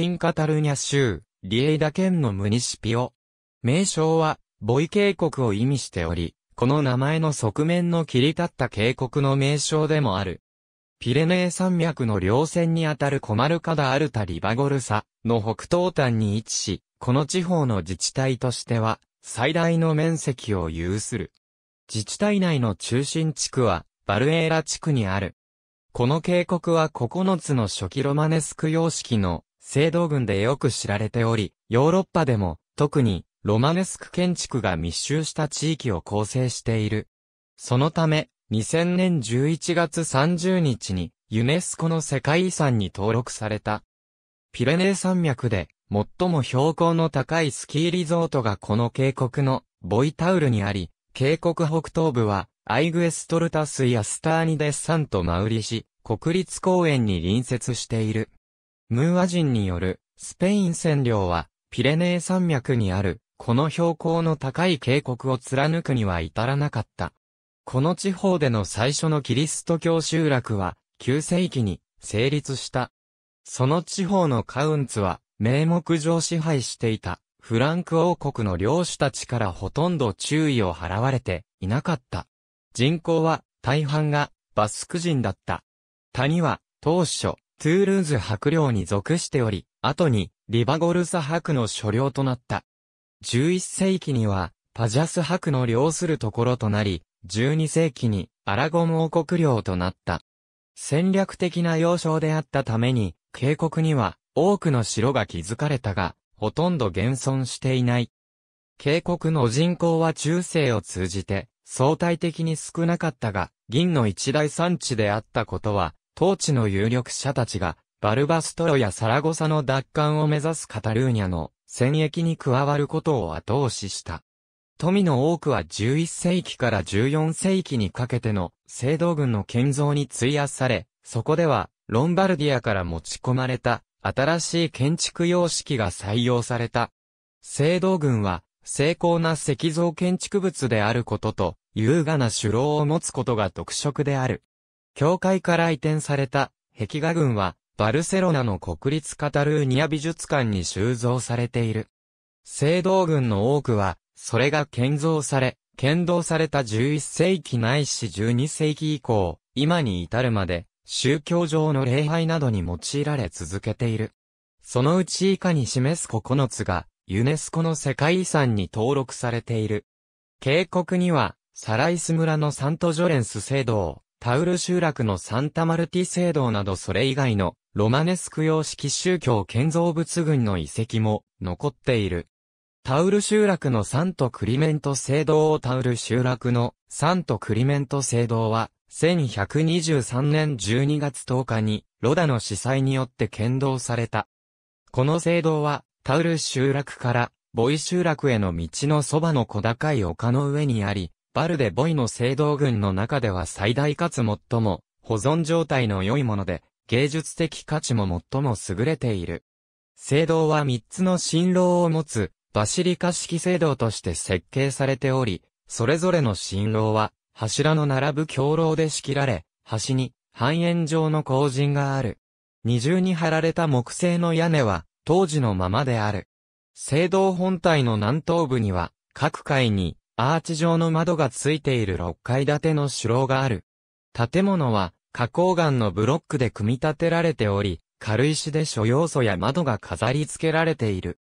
インカタルニャ州、リエイダ県のムニシピオ。名称は、ボイ渓谷を意味しており、この名前の側面の切り立った渓谷の名称でもある。ピレネー山脈の稜線にあたるコマルカダ・アルタ・リバゴルサの北東端に位置し、この地方の自治体としては、最大の面積を有する。自治体内の中心地区は、バルエーラ地区にある。この渓谷は9つの初期ロマネスク様式の聖堂群でよく知られており、ヨーロッパでも、特に、ロマネスク建築が密集した地域を構成している。そのため、2000年11月30日に、ユネスコの世界遺産に登録された。ピレネー山脈で、最も標高の高いスキーリゾートがこの渓谷の、ボイタウルにあり、渓谷北東部は、アイグエストルタスやスターニデッサンとマウリシ、国立公園に隣接している。ムーア人によるスペイン占領はピレネー山脈にあるこの標高の高い渓谷を貫くには至らなかった。この地方での最初のキリスト教集落は9世紀に成立した。その地方のカウンツは名目上支配していたフランク王国の領主たちからほとんど注意を払われていなかった。人口は大半がバスク人だった。谷は当初トゥールーズ白領に属しており、後にリバゴルサ白の所領となった。11世紀にはパジャス白の領するところとなり、12世紀にアラゴン王国領となった。戦略的な要衝であったために、渓谷には多くの城が築かれたが、ほとんど現存していない。渓谷の人口は中世を通じて相対的に少なかったが、銀の一大産地であったことは当地の有力者たちが、バルバストロやサラゴサの奪還を目指すカタルーニャの戦役に加わることを後押しした。富の多くは11世紀から14世紀にかけての聖堂軍の建造に費やされ、そこではロンバルディアから持ち込まれた新しい建築様式が採用された。聖堂軍は精巧な石造建築物であることと優雅な首楼を持つことが特色である。教会から移転された壁画群は、バルセロナの国立カタルーニア美術館に収蔵されている。聖堂群の多くは、それが建造され、建造された11世紀ないし12世紀以降、今に至るまで、宗教上の礼拝などに用いられ続けている。そのうち以下に示す9つが、ユネスコの世界遺産に登録されている。渓谷には、サライス村のサントジョレンス聖堂、タウル集落のサンタマルティ聖堂などそれ以外のロマネスク様式宗教建造物群の遺跡も残っている。タウル集落のサントクリメント聖堂をタウル集落のサントクリメント聖堂は1123年12月10日にロダの司祭によって建造された。この聖堂はタウル集落からボイ集落への道のそばの小高い丘の上にあり、バルデボイの聖堂群の中では最大かつ最も保存状態の良いもので、芸術的価値も最も優れている。聖堂は3つの新郎を持つ、バシリカ式聖堂として設計されており、それぞれの新郎は、柱の並ぶ橋楼で仕切られ、端に半円状の後陣がある。二重に張られた木製の屋根は、当時のままである。聖堂本体の南東部には、各階にアーチ状の窓がついている6階建ての主楼がある。建物は、花崗岩のブロックで組み立てられており、軽石で諸要素や窓が飾り付けられている。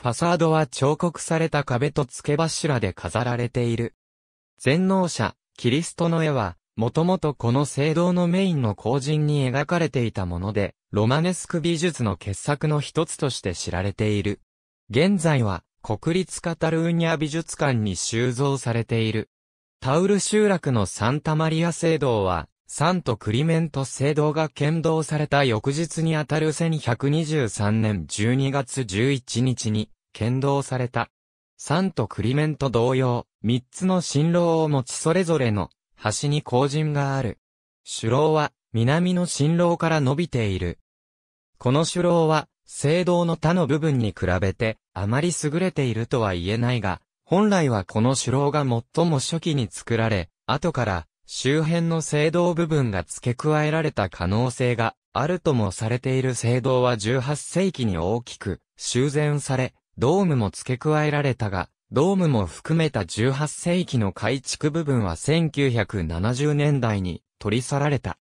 ファサードは彫刻された壁と付け柱で飾られている。全能者、キリストの絵は、もともとこの聖堂のメインの後人に描かれていたもので、ロマネスク美術の傑作の一つとして知られている。現在は、国立カタルーニャ美術館に収蔵されている。タウル集落のサンタマリア聖堂は、サントクリメント聖堂が建造された翌日にあたる1123年12月11日に、建造された。サントクリメント同様、三つの新郎を持ちそれぞれの、端に後陣がある。主郎は、南の新郎から伸びている。この主郎は、聖堂の他の部分に比べて、あまり優れているとは言えないが、本来はこの主楼が最も初期に作られ、後から周辺の聖堂部分が付け加えられた可能性があるともされている聖堂は18世紀に大きく修繕され、ドームも付け加えられたが、ドームも含めた18世紀の改築部分は1970年代に取り去られた。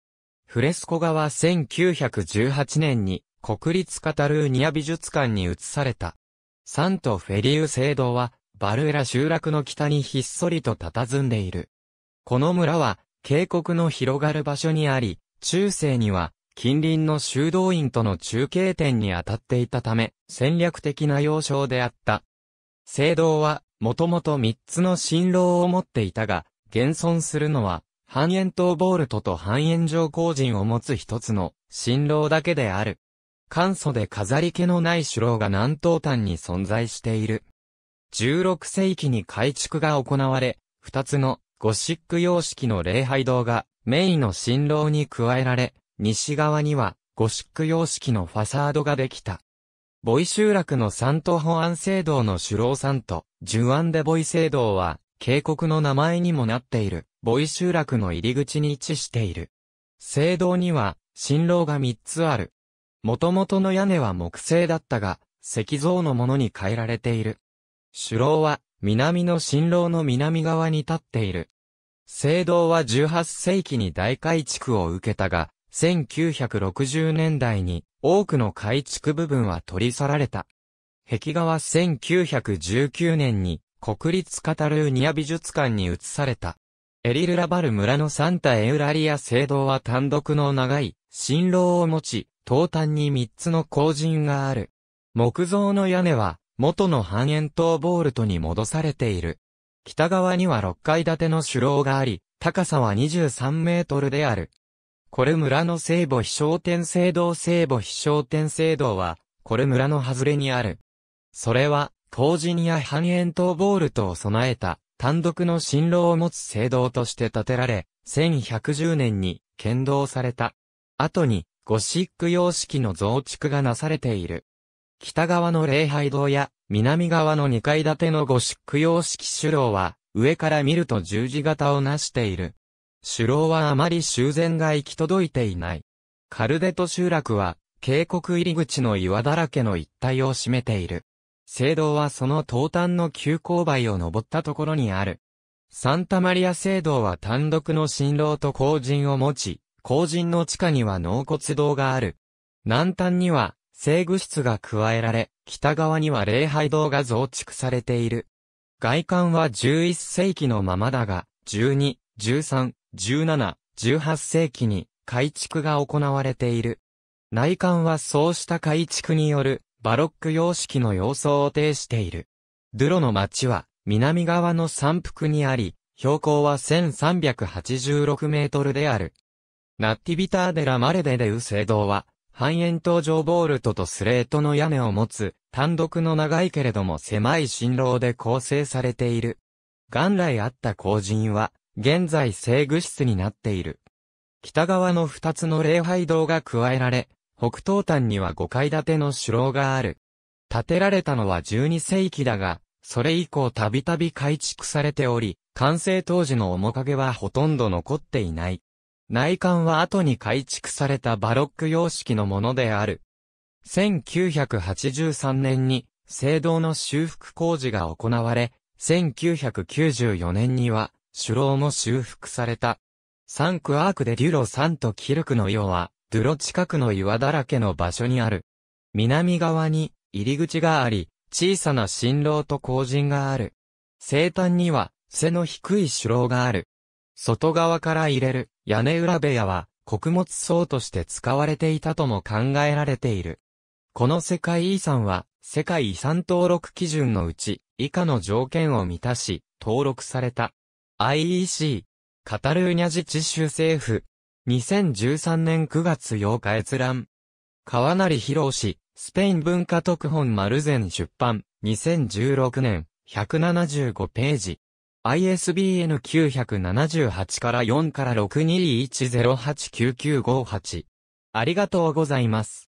フレスコ画は1918年に国立カタルーニア美術館に移された。サントフェリウ聖堂は、バルエラ集落の北にひっそりと佇んでいる。この村は、渓谷の広がる場所にあり、中世には、近隣の修道院との中継点に当たっていたため、戦略的な要衝であった。聖堂は、もともと三つの新郎を持っていたが、現存するのは、半円塔ボールトと半円状工人を持つ一つの、新郎だけである。簡素で飾り気のない首楼が南東端に存在している。16世紀に改築が行われ、2つのゴシック様式の礼拝堂がメインの新楼に加えられ、西側にはゴシック様式のファサードができた。ボイ集落の三島保安聖堂の首楼んと、ジュアンデボイ聖堂は、渓谷の名前にもなっている、ボイ集落の入り口に位置している。聖堂には、新郎が3つある。元々の屋根は木製だったが、石像のものに変えられている。主楼は、南の新楼の南側に立っている。聖堂は18世紀に大改築を受けたが、1960年代に多くの改築部分は取り去られた。壁画は1919年に国立カタルーニア美術館に移された。エリルラバル村のサンタエウラリア聖堂は単独の長い新楼を持ち、東端に三つの後陣がある。木造の屋根は、元の半円筒ボールトに戻されている。北側には六階建ての首楼があり、高さは23メートルである。これ村の聖母飛翔天聖堂聖母飛翔天聖堂は、これ村の外れにある。それは、後陣や半円筒ボールトを備えた、単独の新楼を持つ聖堂として建てられ、1110年に、剣道された。後に、ゴシック様式の増築がなされている。北側の礼拝堂や南側の2階建てのゴシック様式主楼は上から見ると十字型をなしている。主楼はあまり修繕が行き届いていない。カルデト集落は渓谷入り口の岩だらけの一帯を占めている。聖堂はその東端の急勾配を登ったところにある。サンタマリア聖堂は単独の新郎と後人を持ち、後陣の地下には納骨堂がある。南端には、聖具室が加えられ、北側には礼拝堂が増築されている。外観は11世紀のままだが、12、13、17、18世紀に改築が行われている。内観はそうした改築によるバロック様式の様相を呈している。ドゥロの町は南側の山腹にあり、標高は1386メートルである。ナッティビターデラ・マレデデウ聖堂は、半円筒状ボールトとスレートの屋根を持つ、単独の長いけれども狭い新郎で構成されている。元来あった後陣は、現在制御室になっている。北側の二つの礼拝堂が加えられ、北東端には五階建ての主楼がある。建てられたのは12世紀だが、それ以降たびたび改築されており、完成当時の面影はほとんど残っていない。内観は後に改築されたバロック様式のものである。1983年に、聖堂の修復工事が行われ、1994年には、首楼も修復された。サンクアークでデュロサンとキルクの世は、ドゥロ近くの岩だらけの場所にある。南側に入り口があり、小さな新楼と後人がある。西端には背の低い首楼がある。外側から入れる屋根裏部屋は穀物層として使われていたとも考えられている。この世界遺産は世界遺産登録基準のうち以下の条件を満たし登録された。IEC カタルーニャ自治州政府2013年9月8日閲覧川成博氏スペイン文化特本丸善出版2016年175ページ ISBN 978から4から621089958。ありがとうございます。